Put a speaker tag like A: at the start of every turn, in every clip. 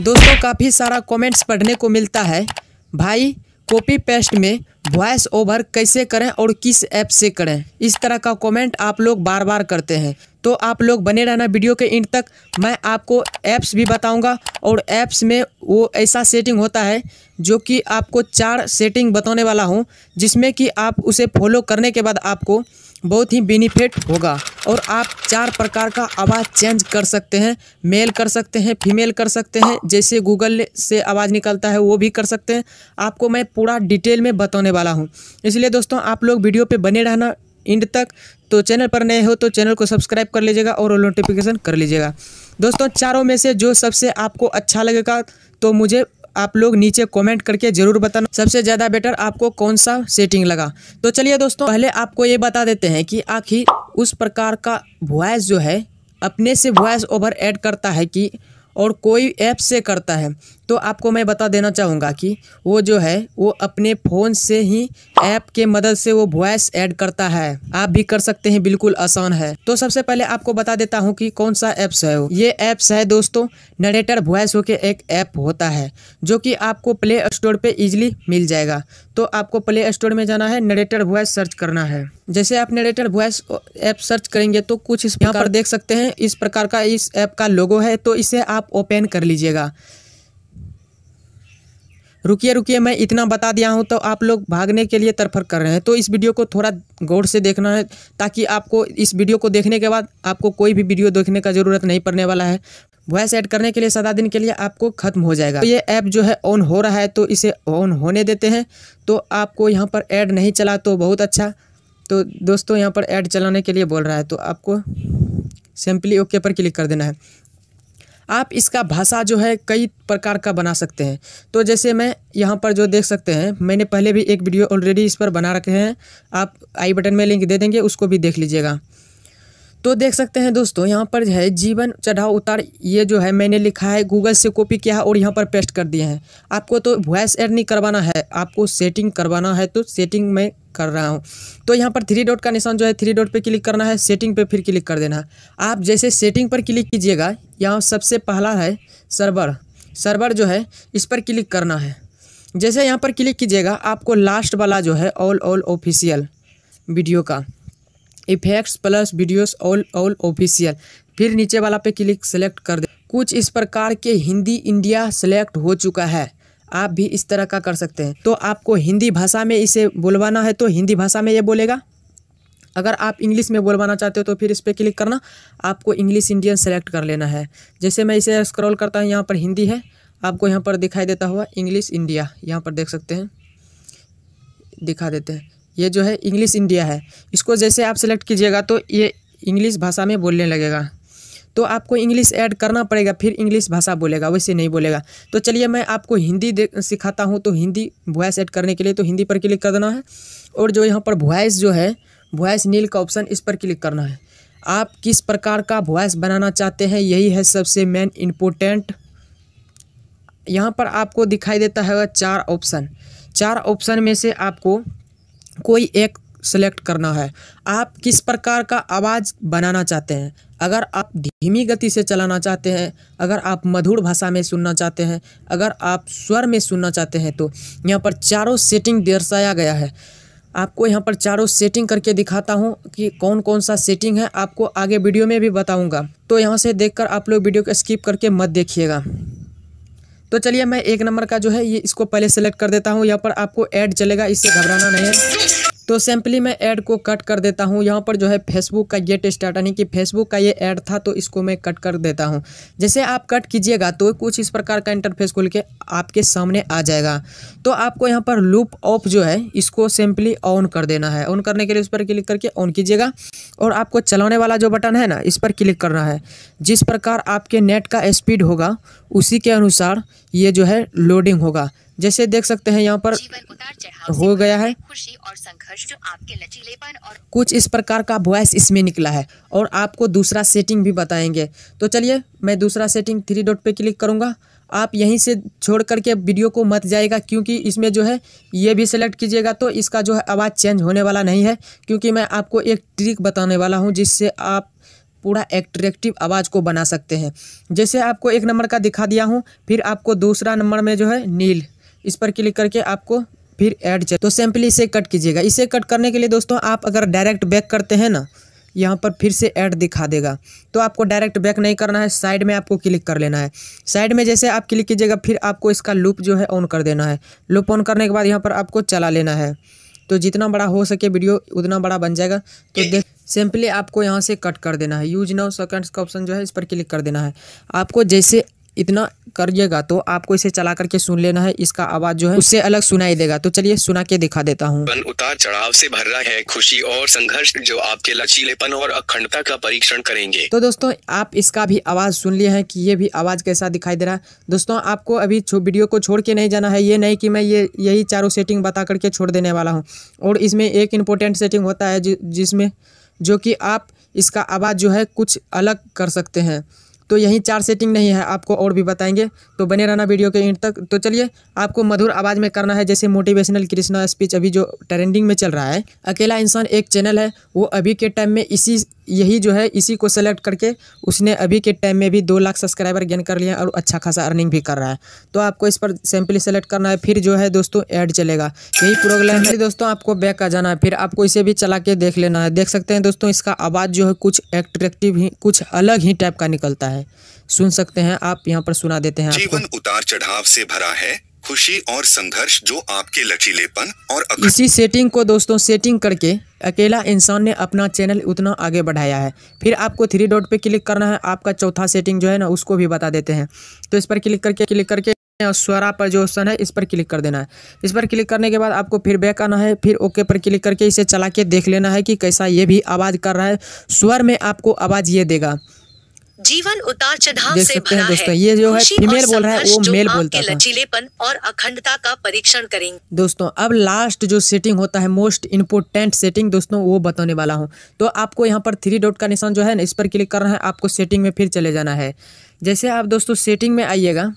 A: दोस्तों काफ़ी सारा कमेंट्स पढ़ने को मिलता है भाई कॉपी पेस्ट में वॉइस ओवर कैसे करें और किस ऐप से करें इस तरह का कमेंट आप लोग बार बार करते हैं तो आप लोग बने रहना वीडियो के इंड तक मैं आपको ऐप्स भी बताऊंगा और ऐप्स में वो ऐसा सेटिंग होता है जो कि आपको चार सेटिंग बताने वाला हूं जिसमें कि आप उसे फॉलो करने के बाद आपको बहुत ही बेनिफिट होगा और आप चार प्रकार का आवाज़ चेंज कर सकते हैं मेल कर सकते हैं फीमेल कर सकते हैं जैसे गूगल से आवाज़ निकलता है वो भी कर सकते हैं आपको मैं पूरा डिटेल में बताने वाला हूँ इसलिए दोस्तों आप लोग वीडियो पे बने रहना इंड तक तो चैनल पर नए हो तो चैनल को सब्सक्राइब कर लीजिएगा और नोटिफिकेशन कर लीजिएगा दोस्तों चारों में से जो सबसे आपको अच्छा लगेगा तो मुझे आप लोग नीचे कॉमेंट करके जरूर बताना सबसे ज़्यादा बेटर आपको कौन सा सेटिंग लगा तो चलिए दोस्तों पहले आपको ये बता देते हैं कि आखिर उस प्रकार का वॉयस जो है अपने से वॉयस ओवर ऐड करता है कि और कोई ऐप से करता है तो आपको मैं बता देना चाहूँगा कि वो जो है वो अपने फ़ोन से ही ऐप के मदद से वो वॉइस ऐड करता है आप भी कर सकते हैं बिल्कुल आसान है तो सबसे पहले आपको बता देता हूँ कि कौन सा ऐप्स है वो ये ऐप्स है दोस्तों नरेटर वॉइस होके एक ऐप होता है जो कि आपको प्ले स्टोर पर ईजिली मिल जाएगा तो आपको प्ले स्टोर में जाना है नरेटर वॉइस सर्च करना है जैसे आप नरेटर वॉइस ऐप सर्च करेंगे तो कुछ इस पर देख सकते हैं इस प्रकार का इस ऐप का लोगो है तो इसे आप ओपन कर लीजिएगा रुकिए रुकिए मैं इतना बता दिया हूँ तो आप लोग भागने के लिए तरफर कर रहे हैं तो इस वीडियो को थोड़ा गौर से देखना है ताकि आपको इस वीडियो को देखने के बाद आपको कोई भी वीडियो देखने का ज़रूरत नहीं पड़ने वाला है वॉइस ऐड करने के लिए सदा दिन के लिए आपको खत्म हो जाएगा तो ये ऐप जो है ऑन हो रहा है तो इसे ऑन होने देते हैं तो आपको यहाँ पर ऐड नहीं चला तो बहुत अच्छा तो दोस्तों यहाँ पर ऐड चलाने के लिए बोल रहा है तो आपको सिंपली ओके पर क्लिक कर देना है आप इसका भाषा जो है कई प्रकार का बना सकते हैं तो जैसे मैं यहाँ पर जो देख सकते हैं मैंने पहले भी एक वीडियो ऑलरेडी इस पर बना रखे हैं आप आई बटन में लिंक दे देंगे उसको भी देख लीजिएगा तो देख सकते हैं दोस्तों यहाँ पर है जीवन चढ़ाव उतार ये जो है मैंने लिखा है गूगल से कॉपी किया है और यहाँ पर पेस्ट कर दिए हैं आपको तो वॉइस एड नहीं करवाना है आपको सेटिंग करवाना है तो सेटिंग में कर रहा हूँ तो यहाँ पर थ्री डॉट का निशान जो है थ्री डॉट पे क्लिक करना है सेटिंग पे फिर क्लिक कर देना आप जैसे सेटिंग पर क्लिक कीजिएगा यहाँ सबसे पहला है सर्वर सर्वर जो है इस पर क्लिक करना है जैसे यहाँ पर क्लिक कीजिएगा आपको लास्ट वाला जो है ऑल ऑल ऑफिशियल वीडियो का effects plus videos all all official फिर नीचे वाला पे क्लिक सेलेक्ट कर दे कुछ इस प्रकार के हिंदी इंडिया सेलेक्ट हो चुका है आप भी इस तरह का कर सकते हैं तो आपको हिंदी भाषा में इसे बोलवाना है तो हिंदी भाषा में ये बोलेगा अगर आप इंग्लिश में बोलवाना चाहते हो तो फिर इस पर क्लिक करना आपको इंग्लिश इंडियन सेलेक्ट कर लेना है जैसे मैं इसे स्क्रॉल करता हूँ यहाँ पर हिंदी है आपको यहाँ पर दिखाई देता हुआ इंग्लिश इंडिया यहाँ पर देख सकते हैं दिखा देते हैं ये जो है इंग्लिश इंडिया है इसको जैसे आप सेलेक्ट कीजिएगा तो ये इंग्लिश भाषा में बोलने लगेगा तो आपको इंग्लिश ऐड करना पड़ेगा फिर इंग्लिश भाषा बोलेगा वैसे नहीं बोलेगा तो चलिए मैं आपको हिंदी सिखाता हूँ तो हिंदी वॉइस ऐड करने के लिए तो हिंदी पर क्लिक कर देना है और जो यहाँ पर वॉइस जो है वॉइस नील का ऑप्शन इस पर क्लिक करना है आप किस प्रकार का वॉइस बनाना चाहते हैं यही है सबसे मेन इम्पोर्टेंट यहाँ पर आपको दिखाई देता है चार ऑप्शन चार ऑप्शन में से आपको कोई एक सेलेक्ट करना है आप किस प्रकार का आवाज़ बनाना चाहते हैं अगर आप धीमी गति से चलाना चाहते हैं अगर आप मधुर भाषा में सुनना चाहते हैं अगर आप स्वर में सुनना चाहते हैं तो यहाँ पर चारों सेटिंग दर्शाया गया है आपको यहाँ पर चारों सेटिंग करके दिखाता हूँ कि कौन कौन सा सेटिंग है आपको आगे वीडियो में भी बताऊँगा तो यहाँ से देख आप लोग वीडियो को स्किप करके मत देखिएगा तो चलिए मैं एक नंबर का जो है ये इसको पहले सेलेक्ट कर देता हूँ यहाँ पर आपको ऐड चलेगा इससे घबराना नहीं है तो सिंपली मैं ऐड को कट कर देता हूँ यहाँ पर जो है फेसबुक का गेट स्टार्ट यानी कि फेसबुक का ये ऐड था तो इसको मैं कट कर देता हूँ जैसे आप कट कीजिएगा तो कुछ इस प्रकार का इंटरफेस खुल के आपके सामने आ जाएगा तो आपको यहाँ पर लूप ऑफ जो है इसको सिंपली ऑन कर देना है ऑन करने के लिए उस पर क्लिक करके ऑन कीजिएगा और आपको चलाने वाला जो बटन है ना इस पर क्लिक करना है जिस प्रकार आपके नेट का स्पीड होगा उसी के अनुसार ये जो है लोडिंग होगा जैसे देख सकते हैं यहाँ पर हो गया है खुशी और संघर्ष जो आपके लचीलेपन और कुछ इस प्रकार का वॉइस इसमें निकला है और आपको दूसरा सेटिंग भी बताएंगे तो चलिए मैं दूसरा सेटिंग थ्री डॉट पे क्लिक करूँगा आप यहीं से छोड़ करके वीडियो को मत जाएगा क्योंकि इसमें जो है ये भी सेलेक्ट कीजिएगा तो इसका जो है आवाज़ चेंज होने वाला नहीं है क्योंकि मैं आपको एक ट्रिक बताने वाला हूँ जिससे आप पूरा एक्ट्रेक्टिव आवाज़ को बना सकते हैं जैसे आपको एक नंबर का दिखा दिया हूँ फिर आपको दूसरा नंबर में जो है नील इस पर क्लिक करके आपको फिर ऐड चाहिए तो सिंपली इसे कट कीजिएगा इसे कट करने के लिए दोस्तों आप अगर डायरेक्ट बैक करते हैं ना यहाँ पर फिर से ऐड दिखा देगा तो आपको डायरेक्ट बैक नहीं करना है साइड में आपको क्लिक कर लेना है साइड में जैसे आप क्लिक कीजिएगा फिर आपको इसका लूप जो है ऑन कर देना है लूप ऑन करने के बाद यहाँ पर आपको चला लेना है तो जितना बड़ा हो सके वीडियो उतना बड़ा बन जाएगा तो देख सिंपली आपको यहाँ से कट कर देना है यूज नाउ सेकंड्स का ऑप्शन जो है इस पर क्लिक कर देना है आपको जैसे इतना करिएगा तो आपको इसे चला करके सुन लेना है इसका आवाज जो है उससे अलग सुनाई देगा तो चलिए सुना के दिखा देता हूँ उतार चढ़ाव से भर रहा है खुशी और संघर्ष जो आपके लचीलेपन और अखंडता का परीक्षण करेंगे तो दोस्तों आप इसका भी आवाज सुन लिए हैं कि ये भी आवाज कैसा दिखाई दे रहा है दोस्तों आपको अभी वीडियो को छोड़ के नहीं जाना है ये नहीं कि मैं ये यही चारों सेटिंग बता करके छोड़ देने वाला हूँ और इसमें एक इम्पोर्टेंट सेटिंग होता है जिसमें जो कि आप इसका आवाज़ जो है कुछ अलग कर सकते हैं तो यही चार सेटिंग नहीं है आपको और भी बताएंगे तो बने रहना वीडियो के एंड तक तो चलिए आपको मधुर आवाज़ में करना है जैसे मोटिवेशनल कृष्णा स्पीच अभी जो ट्रेंडिंग में चल रहा है अकेला इंसान एक चैनल है वो अभी के टाइम में इसी यही जो है इसी को सेलेक्ट करके उसने अभी के टाइम में भी दो लाख सब्सक्राइबर गेन कर लिया और अच्छा खासा अर्निंग भी कर रहा है तो आपको इस पर सैम्पली सेलेक्ट करना है फिर जो है दोस्तों ऐड चलेगा यही प्रोग्राम है दोस्तों आपको बैक आ जाना है फिर आपको इसे भी चला के देख लेना है देख सकते हैं दोस्तों इसका आवाज़ जो है कुछ एट्रेक्टिव ही कुछ अलग ही टाइप का निकलता है सुन सकते हैं आप यहाँ पर सुना देते हैं जीवन उतार चढ़ाव से भरा है खुशी और संघर्ष जो आपके लचीलेपन और इसी सेटिंग को दोस्तों सेटिंग करके अकेला इंसान ने अपना चैनल उतना आगे बढ़ाया है फिर आपको थ्री डॉट पे क्लिक करना है आपका चौथा सेटिंग जो है ना उसको भी बता देते हैं तो इस पर क्लिक करके क्लिक करके स्वरा पर जो ऑप्शन है इस पर क्लिक कर देना है इस पर क्लिक करने के बाद आपको फिर बैक आना है फिर ओके पर क्लिक करके इसे चला के देख लेना है कि कैसा ये भी आवाज़ कर रहा है स्वर में आपको आवाज़ ये देगा जीवन उतार चढ़ाव से भरा है दोस्तों ये जो है फीमेल बोल रहा है वो मेल बोलता है लचीलेपन और अखंडता का परीक्षण करेंगे दोस्तों अब लास्ट जो सेटिंग होता है मोस्ट इम्पोर्टेंट सेटिंग दोस्तों वो बताने वाला हूँ तो आपको यहाँ पर थ्री डॉट का निशान जो है ना इस पर क्लिक करना है आपको सेटिंग में फिर चले जाना है जैसे आप दोस्तों सेटिंग में आइएगा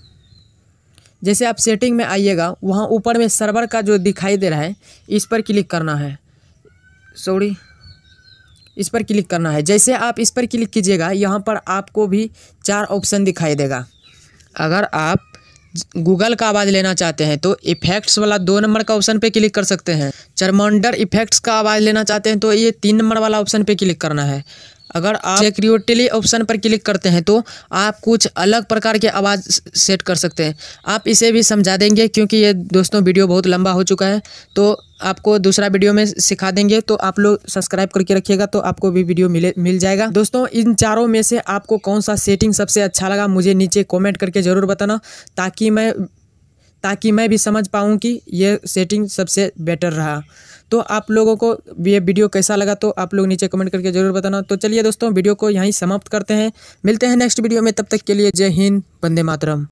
A: जैसे आप सेटिंग में आइएगा वहाँ ऊपर में सर्वर का जो दिखाई दे रहा है इस पर क्लिक करना है सॉरी इस पर क्लिक करना है जैसे आप इस पर क्लिक कीजिएगा यहाँ पर आपको भी चार ऑप्शन दिखाई देगा अगर आप गूगल का आवाज़ लेना चाहते हैं तो इफेक्ट्स वाला दो नंबर का ऑप्शन पे क्लिक कर सकते हैं चरमंडर इफेक्ट्स का आवाज़ लेना चाहते हैं तो ये तीन नंबर वाला ऑप्शन पे क्लिक करना है अगर आप सिक्योरिटी ऑप्शन पर क्लिक करते हैं तो आप कुछ अलग प्रकार की आवाज़ सेट कर सकते हैं आप इसे भी समझा देंगे क्योंकि ये दोस्तों वीडियो बहुत लंबा हो चुका है तो आपको दूसरा वीडियो में सिखा देंगे तो आप लोग सब्सक्राइब करके रखिएगा तो आपको भी वीडियो मिले मिल जाएगा दोस्तों इन चारों में से आपको कौन सा सेटिंग सबसे अच्छा लगा मुझे नीचे कॉमेंट करके ज़रूर बताना ताकि मैं ताकि मैं भी समझ पाऊँ कि ये सेटिंग सबसे बेटर रहा तो आप लोगों को ये वीडियो कैसा लगा तो आप लोग नीचे कमेंट करके ज़रूर बताना तो चलिए दोस्तों वीडियो को यहीं समाप्त करते हैं मिलते हैं नेक्स्ट वीडियो में तब तक के लिए जय हिंद वंदे मातरम